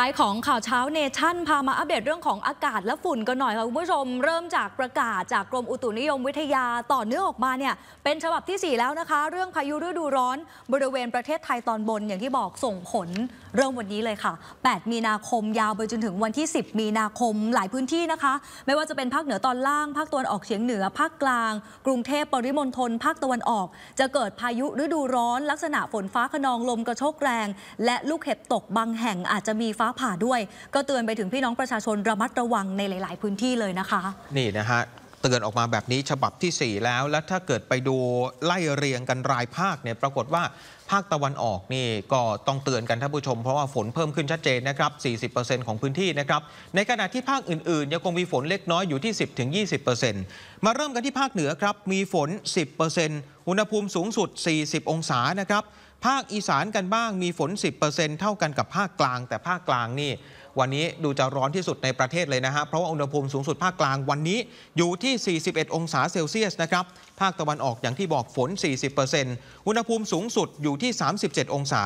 ท้ายของข่าวเช้าเนชั่นพามาอัปเดตเรื่องของอากาศและฝุ่นกันหน่อยค่ะคุณผู้ชม เริ่มจากประกาศจากกรมอุตุนิยมวิทยาต่อเนื่องออกมาเนี่ยเป็นฉบับที่ 4 แล้วนะคะ เรื่องพายุฤดูร้อน บริเวณประเทศไทยตอนบนอย่างที่บอกส่งผล เริ่มวันนี้เลยค่ะ 8 มีนาคมยาวไปจนถึงวันที่ 10 มีนาคมหลายพื้นที่นะคะ ไม่ว่าจะเป็นภาคเหนือตอนล่างภาคตะวันออกเฉียงเหนือภาคกลาง กรุงเทพปริมณฑลภาคตะวันออก จะเกิดพายุฤดูร้อน ลักษณะฝนฟ้าขนองลมกระโชกแรง และลูกเห็บตกบางแห่งอาจจะมีฟ้าาผ่าด้วยก็เตือนไปถึงพี่น้องประชาชนระมัดระวังในหลาย ๆพื้นที่เลยนะคะ นี่นะฮะ เตือนออกมาแบบนี้ฉบับที่ 4 แล้ว และถ้าเกิดไปดูไล่เรียงกันรายภาคเนี่ย ปรากฏว่าภาคตะวันออกนี่ ก็ต้องเตือนกันท่านผู้ชม เพราะว่าฝนเพิ่มขึ้นชัดเจนนะครับ 40%ของพื้นที่นะครับ ในขณะที่ภาคอื่นๆยังคงมีฝนเล็กน้อยอยู่ที่10-20%มาเริ่มกันที่ภาคเหนือครับ มีฝน10%อุณหภูมิสูงสุด 40 องศานะครับภาคอีสานกันบ้างมีฝน 10%เท่ากันกับภาคกลางแต่ภาคกลางนี่วันนี้ดูจะร้อนที่สุดในประเทศเลยนะฮะเพราะว่าอุณหภูมิสูงสุดภาคกลางวันนี้ อยู่ที่ 41 องศาเซลเซียสนะครับภาคตะวันออกอย่างที่บอกฝน 40%อุณหภูมิสูงสุดอยู่ที่ 37 องศา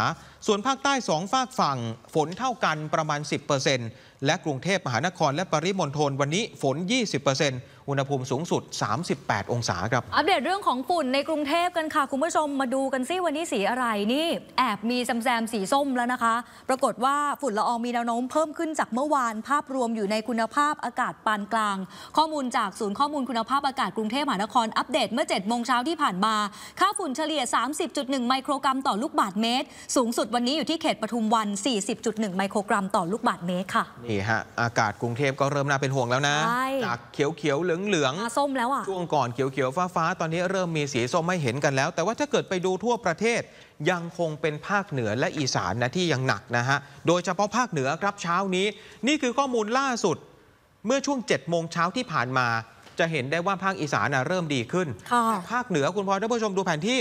ส่วนภาคใต้2ฝากฝั่ง ฝนเท่ากันประมาณ 10%และกรุงเทพมหานคร และปริมณฑลวันนี้ฝน 20%อุณหภูมิสูงสุด 38 องศาครับ อัปเดตเรื่องของฝุ่นในกรุงเทพกันค่ะ คุณผู้ชมมาดูกันซิวันนี้สีอะไรนี่ แอบมีแซมแซมสีส้มแล้วนะคะ ปรากฏว่าฝุ่นละอองมีแนวโน้ม เพิ่มขึ้นจากเมื่อวานภาพรวมอยู่ในคุณภาพอากาศปานกลาง ข้อมูลจากศูนย์ข้อมูลคุณภาพอากาศ กรุงเทพมหานคร อัปเดตเมื่อ7โมงเช้าที่ผ่านมาค่าฝุ่นเฉลี่ย 30.1ไมโครกรัมต่อลูกบาศก์เมตร สูงสุดวันนี้อยู่ที่เขตปทุมวัน 40.1 ไมโครกรัมต่อลูกบาศก์เมตรค่ะนี่ฮะอากาศกรุงเทพก็เริ่มน่าเป็นห่วงแล้วนะจากเขียวเขียวเหลืองเหลืองๆส้มแล้วอ่ะช่วงก่อนเขียวๆฟ้าๆตอนนี้เริ่มมีสีส้มไม่เห็นกันแล้ว แต่ว่าถ้าเกิดไปดูทั่วประเทศ ยังคงเป็นภาคเหนือและอีสานนะที่ยังหนักนะฮะโดยเฉพาะภาคเหนือครับเช้านี้ นี่คือข้อมูลล่าสุด เมื่อช่วง7จ็ดโมงเช้าที่ผ่านมา จะเห็นได้ว่าภาคอีสานเริ่มดีขึ้นภาคเหนือคุณพอท่านผู้ชมดูแผนที่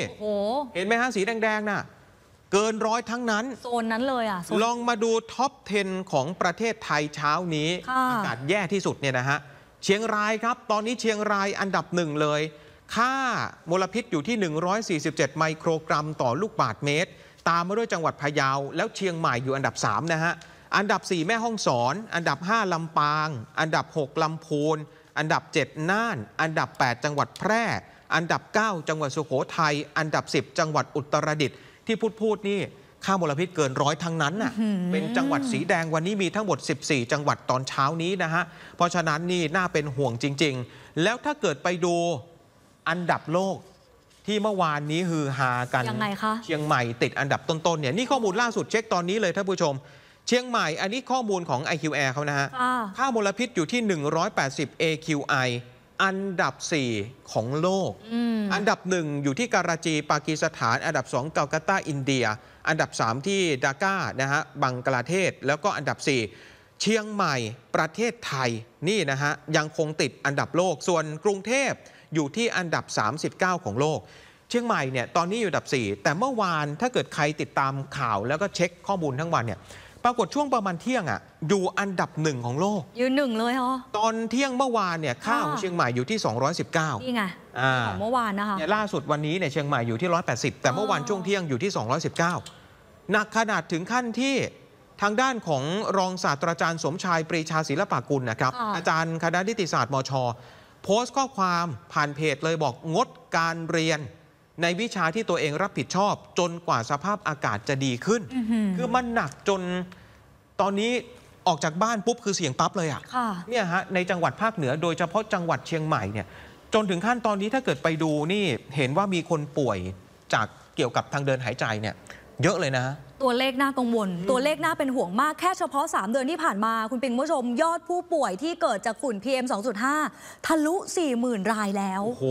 เห็นไหมฮะสีแดงๆน่ะเกินร้อยทั้งนั้น โซนนั้นเลยอ่ะ ลองมาดูท็อป 10 ของประเทศไทยเช้านี้อากาศแย่ที่สุดเนี่ยนะฮะ เชียงรายครับ ตอนนี้เชียงรายอันดับหนึ่งเลย ค่ามลพิษอยู่ที่ 147 ไมโครกรัมต่อลูกบาทเมตร ตามมาด้วยจังหวัดพะเยาแล้วเชียงใหม่อยู่อันดับ 3 นะฮะ อันดับ 4 แม่ฮ่องสอน อันดับ 5ลำปาง อันดับ6ลำพูนอันดับ 7น่าน อันดับ 8 จังหวัดแพร่ อันดับ 9 จังหวัดสุโขทัยอันดับ 10 จังหวัดอุตรดิตถ์ที่พูดพูดนี่ค่ามลพิษเกินร้อยทั้งนั้นน่ะเป็นจังหวัดสีแดงวันนี้มีทั้งหมด 14 จังหวัดตอนเช้านี้นะฮะ เพราะฉะนั้นนี่น่าเป็นห่วงจริง ๆ แล้วถ้าเกิดไปดูอันดับโลกที่เมื่อวานนี้ฮือฮากันงไงคะ เชียงใหม่ติดอันดับต้นๆเนี่ยนี่ข้อมูลล่าสุดเช็คตอนนี้เลยท่านผู้ชม เชียงใหม่อันนี้ข้อมูลของ IQR เขานะฮะค่ามลพิษอยู่ที่ 180 AQI อันดับ4ของโลกอันดับหนึ่งอยู่ที่การาจีปากีสถานอันดับ2เกาลกาตาอินเดีย อันดับ 3 ที่ดาก้านะฮะบังกลาเทศแล้วก็อันดับ 4 เชียงใหม่ประเทศไทยนี่นะฮะ ยังคงติดอันดับโลกส่วนกรุงเทพอยู่ที่อันดับ 39 ของโลก เชียงใหม่เนี่ยตอนนี้อยู่อันดับ 4 แต่เมื่อวานถ้าเกิดใครติดตามข่าวแล้วก็เช็คข้อมูลทั้งวันเนี่ยปรากฏช่วงประมาณเที่ยงอ่ะอยู่อันดับหนึ่งของโลกอยู่หนึ่งเลยเหรอตอนเที่ยงเมื่อวานเนี่ยค่าของเชียงใหม่อยู่ที่219นี่ไงของเมื่อวานนะคะเนี่ยล่าสุดวันนี้เนี่ยเชียงใหม่อยู่ที่180 แต่เมื่อวานช่วงเที่ยงอยู่ที่219หนักขนาดถึงขั้นที่ทางด้านของรองศาสตราจารย์สมชายปรีชาศิลปากุลนะครับ อาจารย์คณะนิติศาสตร์มช โพสต์ข้อความผ่านเพจเลยบอกงดการเรียนในวิชาที่ตัวเองรับผิดชอบ จนกว่าสภาพอากาศจะดีขึ้น คือมันหนักจนตอนนี้ออกจากบ้านปุ๊บคือเสียงปั๊บเลยอะ่ะเนี่ยฮะในจังหวัดภาคเหนือโดยเฉพาะจังหวัดเชียงใหม่เนี่ยจนถึงขั้นตอนนี้ถ้าเกิดไปดูนี่เห็นว่ามีคนป่วยจากเกี่ยวกับทางเดินหายใจเนี่ย เยอะเลยนะตัวเลขน่ากังวล ตัวเลขน่าเป็นห่วงมากแค่เฉพาะ 3 เดือนที่ผ่านมาคุณปิงผู้ชมยอดผู้ป่วยที่เกิดจากฝุ่น PM 2.5ทะลุ 40,000 รายแล้ว โอ้โห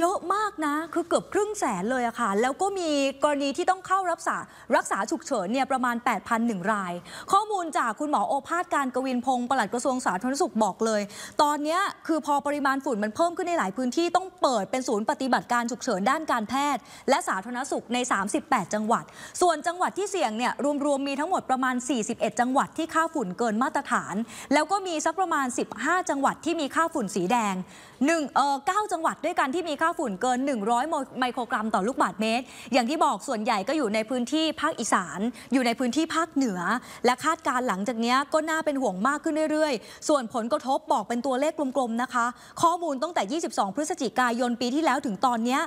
เยอะมากนะคือเกือบครึ่งแสนเลยอะค่ะ แล้วก็มีกรณีที่ต้องเข้ารักษา รักษาฉุกเฉินเนี่ยประมาณ 8,001ราย ข้อมูลจากคุณหมอโอภาสการกวินพงศ์ปลัดกระทรวงสาธารณสุขบอกเลย ตอนนี้คือพอปริมาณฝุ่นมันเพิ่มขึ้นในหลายพื้นที่ต้องเปิดเป็นศูนย์ปฏิบัติการฉุกเฉินด้านการแพทย์ และสาธารณสุขใน 38 จังหวัด ส่วนจังหวัดที่ที่เสี่ยงเนี่ยรวมๆ มีทั้งหมดประมาณ 41 จังหวัดที่ค่าฝุ่นเกินมาตรฐาน แล้วก็มีสักประมาณ 15 จังหวัดที่มีค่าฝุ่นสีแดง1เอ่อ9 จังหวัดด้วยกันที่มีค่าฝุ่นเกิน 100 ไมโครกรัมต่อลูกบาศก์เมตร อย่างที่บอกส่วนใหญ่ก็อยู่ในพื้นที่ภาคอีสาน อยู่ในพื้นที่ภาคเหนือ และคาดการหลังจากนี้ก็น่าเป็นห่วงมากขึ้นเรื่อยๆ ส่วนผลกระทบบอกเป็นตัวเลขกลมๆนะคะ ข้อมูลตั้งแต่ 22 พฤศจิกายนปีที่แล้วถึงตอนนี้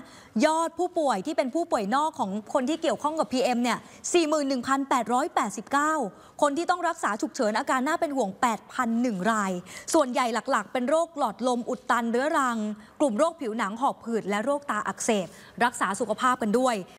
ยอดผู้ป่วยที่เป็นผู้ป่วยนอกของคนที่เกี่ยวข้องกับ PM เนี่ย41,889 คนที่ต้องรักษาฉุกเฉิน อาการน่าเป็นห่วง 8,001 ราย ส่วนใหญ่หลัก ๆ เป็นโรคหลอดลมอุดตันเรื้อรัง กลุ่มโรคผิวหนังหอบผืดและโรคตาอักเสบ รักษาสุขภาพกันด้วย